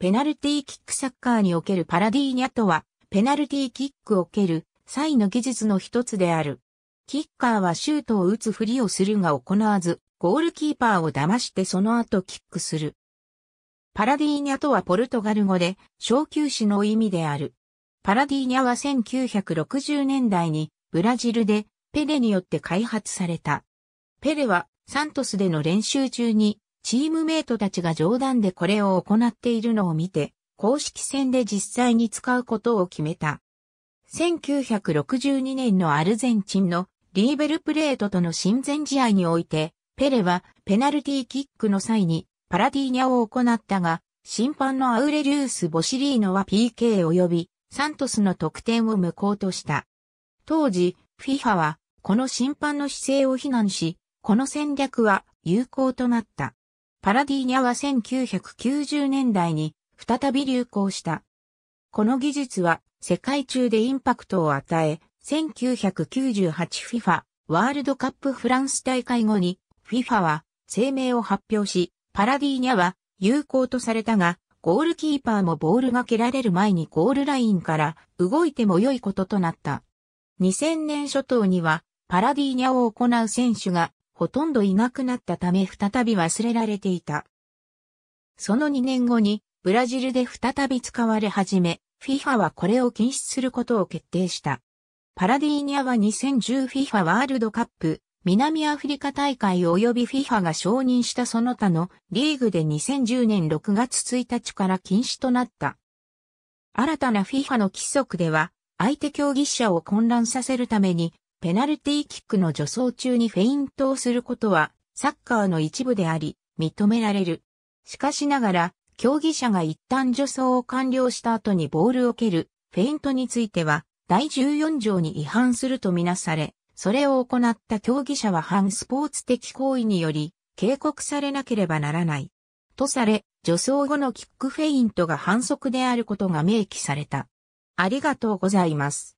ペナルティーキックサッカーにおけるパラディーニャとは、ペナルティーキックを蹴る際の技術の一つである。キッカーはシュートを打つふりをするが行わず、ゴールキーパーを騙してその後キックする。パラディーニャとはポルトガル語で、小球士の意味である。パラディーニャは1960年代にブラジルでペレによって開発された。ペレはサントスでの練習中にチームメイトたちが冗談でこれを行っているのを見て、公式戦で実際に使うことを決めた。1962年のアルゼンチンのリーベルプレートとの親善試合において、ペレはペナルティーキックの際にパラディーニャを行ったが、審判のアウレリウス・ボシリーノは PK 及びサントスの得点を無効とした。当時、FIFA はこの審判の姿勢を非難し、この戦略は有効となった。パラディーニャは1990年代に再び流行した。この技術は世界中でインパクトを与え、1998FIFA ワールドカップフランス大会後に FIFA は声明を発表し、パラディーニャは有効とされたが、ゴールキーパーもボールが蹴られる前にゴールラインから動いても良いこととなった。2000年初頭にはパラディーニャを行う選手がほとんどいなくなったため再び忘れられていた。その2年後に、ブラジルで再び使われ始め、FIFA はこれを禁止することを決定した。パラディーニャは 2010FIFA ワールドカップ、南アフリカ大会及び FIFA が承認したその他のリーグで2010年6月1日から禁止となった。新たな FIFA の規則では、相手競技者を混乱させるためにペナルティーキックの助走中にフェイントをすることは、サッカーの一部であり、認められる。しかしながら、競技者が一旦助走を完了した後にボールを蹴る、フェイントについては、第14条に違反するとみなされ、それを行った競技者は反スポーツ的行為により、警告されなければならない。とされ、助走後のキックフェイントが反則であることが明記された。ありがとうございます。